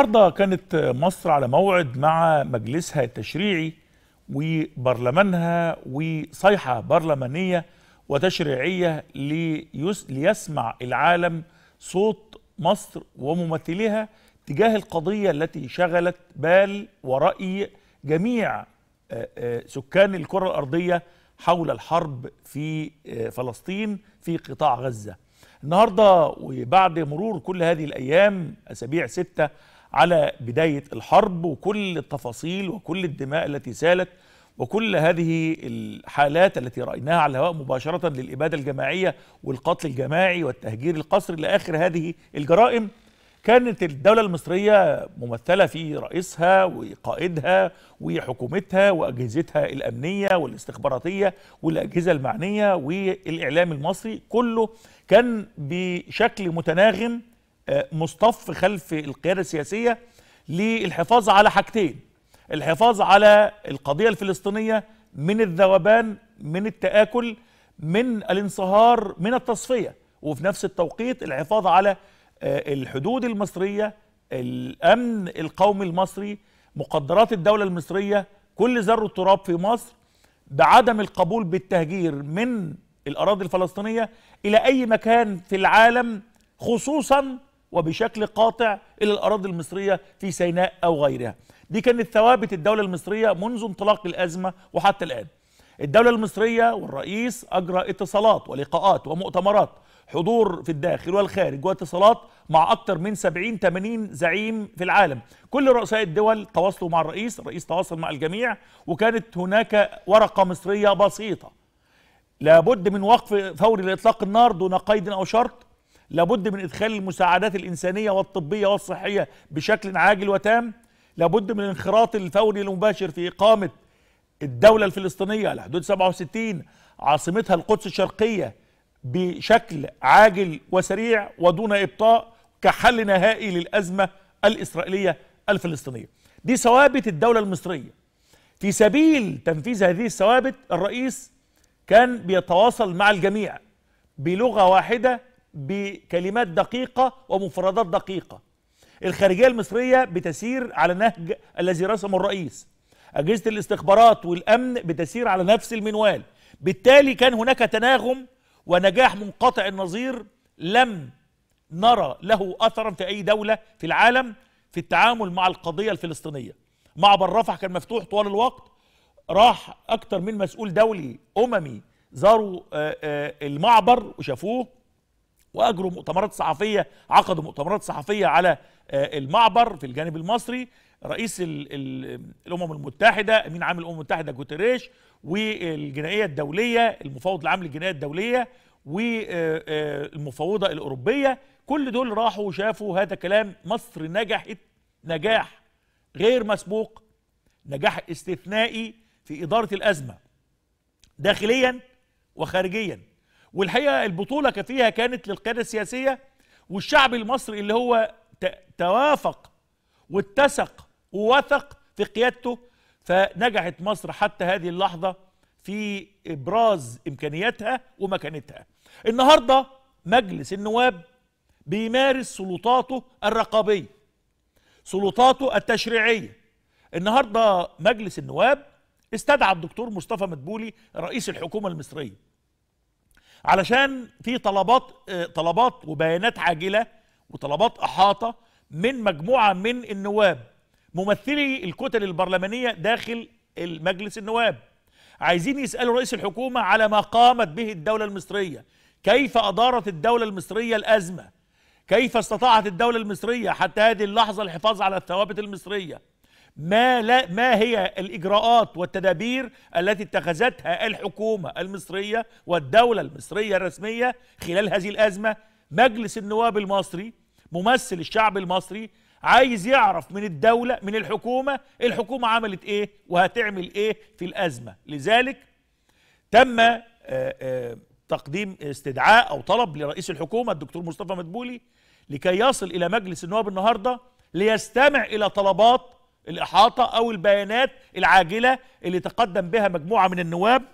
النهارده كانت مصر على موعد مع مجلسها التشريعي وبرلمانها وصيحه برلمانيه وتشريعيه ليس ليسمع العالم صوت مصر وممثليها تجاه القضيه التي شغلت بال وراي جميع آه، آه، سكان الكره الارضيه حول الحرب في آه، فلسطين في قطاع غزه. النهاردة وبعد مرور كل هذه الأيام أسابيع ستة على بداية الحرب وكل التفاصيل وكل الدماء التي سالت وكل هذه الحالات التي رأيناها على الهواء مباشرة للإبادة الجماعية والقتل الجماعي والتهجير القسري لآخر هذه الجرائم كانت الدولة المصرية ممثلة في رئيسها وقائدها وحكومتها وأجهزتها الأمنية والاستخباراتية والأجهزة المعنية والإعلام المصري كله كان بشكل متناغم آه، مصطف خلف القيادة السياسية للحفاظ على حاجتين الحفاظ على القضية الفلسطينية من الذوبان من التآكل من الانصهار من التصفية وفي نفس التوقيت الحفاظ على آه، الحدود المصرية الأمن القومي المصري مقدرات الدولة المصرية كل ذر التراب في مصر بعدم القبول بالتهجير من الأراضي الفلسطينية إلى أي مكان في العالم خصوصا وبشكل قاطع إلى الأراضي المصرية في سيناء أو غيرها دي كانت ثوابت الدولة المصرية منذ انطلاق الأزمة وحتى الآن الدولة المصرية والرئيس أجرى اتصالات ولقاءات ومؤتمرات حضور في الداخل والخارج واتصالات مع اكثر من 70 80 زعيم في العالم كل رؤساء الدول تواصلوا مع الرئيس الرئيس تواصل مع الجميع وكانت هناك ورقه مصريه بسيطه لابد من وقف فوري لاطلاق النار دون قيد او شرط لابد من ادخال المساعدات الانسانيه والطبيه والصحيه بشكل عاجل وتام لابد من الانخراط الفوري المباشر في اقامه الدوله الفلسطينيه على حدود 67 عاصمتها القدس الشرقيه بشكل عاجل وسريع ودون ابطاء كحل نهائي للأزمة الإسرائيلية الفلسطينية دي ثوابت الدولة المصرية في سبيل تنفيذ هذه الثوابت الرئيس كان بيتواصل مع الجميع بلغة واحدة بكلمات دقيقة ومفردات دقيقة الخارجية المصرية بتسير على نهج الذي رسمه الرئيس أجهزة الاستخبارات والأمن بتسير على نفس المنوال بالتالي كان هناك تناغم ونجاح منقطع النظير لم نرى له اثرا في اي دوله في العالم في التعامل مع القضيه الفلسطينيه معبر رفح كان مفتوح طوال الوقت راح اكتر من مسؤول دولي اممي زاروا آه، آه، المعبر وشافوه واجروا مؤتمرات صحفيه عقدوا مؤتمرات صحفيه على آه، المعبر في الجانب المصري رئيس الـ الـ الامم المتحده امين عام الامم المتحده جوتريش والجنائيه الدوليه المفوض العام للجنائيه الدوليه والمفوضه الاوروبيه كل دول راحوا وشافوا هذا كلام مصر نجحت نجاح غير مسبوق نجاح استثنائي في إدارة الأزمة داخليا وخارجيا والحقيقة البطولة فيها كانت للقيادة السياسية والشعب المصري اللي هو توافق واتسق ووثق في قيادته فنجحت مصر حتى هذه اللحظة في إبراز إمكانياتها ومكانتها النهاردة مجلس النواب بيمارس سلطاته الرقابية سلطاته التشريعية النهاردة مجلس النواب استدعى الدكتور مصطفى مدبولي رئيس الحكومة المصرية علشان في طلبات طلبات وبيانات عاجلة وطلبات أحاطة من مجموعة من النواب ممثلي الكتل البرلمانية داخل المجلس النواب عايزين يسألوا رئيس الحكومة على ما قامت به الدولة المصرية كيف أدارت الدولة المصرية الأزمة كيف استطاعت الدولة المصرية حتى هذه اللحظة الحفاظ على الثوابت المصرية ما, لا ما هي الإجراءات والتدابير التي اتخذتها الحكومة المصرية والدولة المصرية الرسمية خلال هذه الأزمة مجلس النواب المصري ممثل الشعب المصري عايز يعرف من الدولة من الحكومة الحكومة عملت ايه وهتعمل ايه في الأزمة لذلك تم آه، آه، تقديم استدعاء او طلب لرئيس الحكومه الدكتور مصطفى مدبولي لكي يصل إلى مجلس النواب النهاردة ليستمع إلى طلبات الإحاطة أو البيانات العاجلة اللي تقدم بها مجموعة من النواب